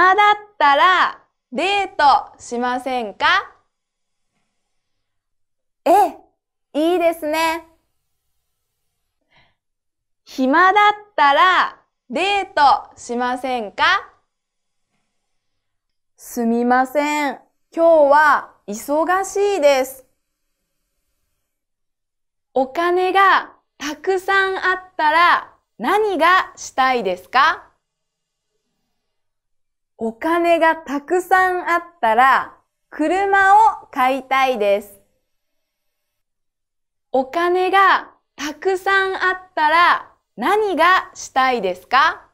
暇だったらデートしませんかえ、いいですね。暇だったらデートしませんかすみません。今日は忙しいです。お金がたくさんあったら何がしたいですかお金がたくさんあったら車を買いたいです。お金がたくさんあったら何がしたいですか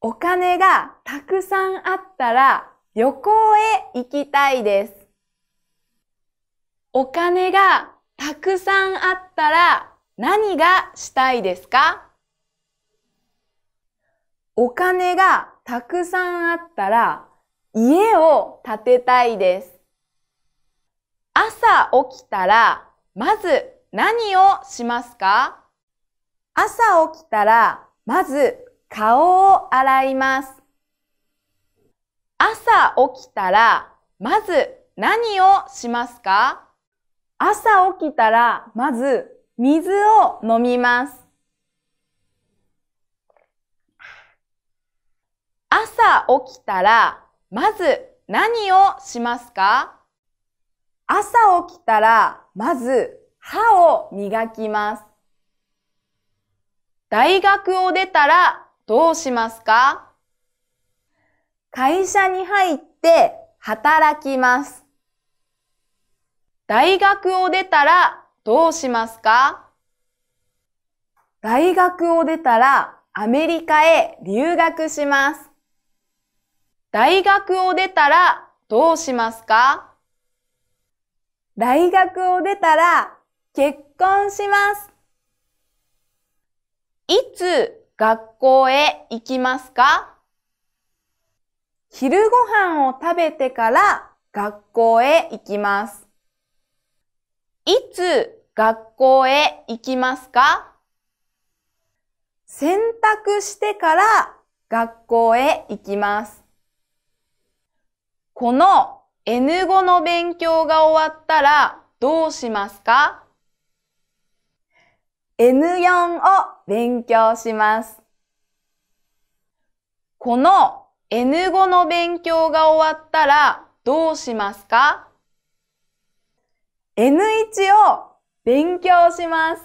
お金がたくさんあったら旅行へ行きたいです。お金がたくさんあったら何がしたいですかお金がたくさんあったら家を建てたいです。朝起きたらまず何をしますか朝起きたらまず顔を洗います。朝起きたらまず何をしますか朝起きたらまず水を飲みます。朝起きたら、まず何をしますか朝起きたら、まず歯を磨きます。大学を出たらどうしますか会社に入って働きます。大学を出たらどうしますか大学を出たらアメリカへ留学します。大学を出たらどうしますか大学を出たら結婚します。いつ学校へ行きますか昼ご飯を食べてから学校へ行きます。いつ学校へ行きますか洗濯してから学校へ行きます。この N5 の勉強が終わったらどうしますか ?N4 を勉強します。この N5 の勉強が終わったらどうしますか ?N1 を勉強します。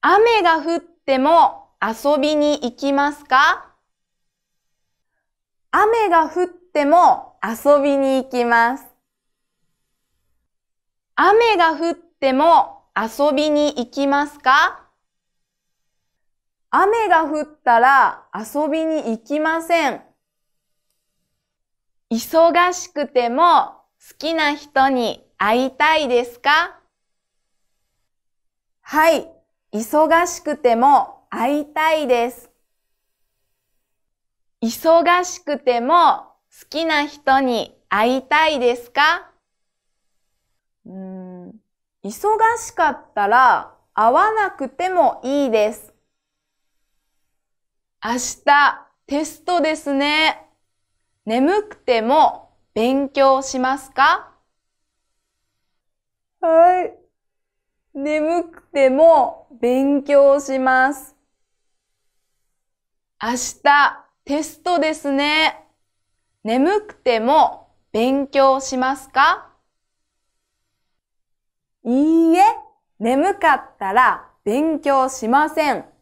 雨が降っても遊びに行きますか雨が降っても遊びに行きます。雨が降っても遊びに行きますか雨が降ったら遊びに行きません。忙しくても好きな人に会いたいですかはい、忙しくても会いたいです。忙しくても好きな人に会いたいですかうん、忙しかったら会わなくてもいいです。明日テストですね。眠くても勉強しますかはい。眠くても勉強します。明日テストですね。眠くても勉強しますかいいえ、眠かったら勉強しません。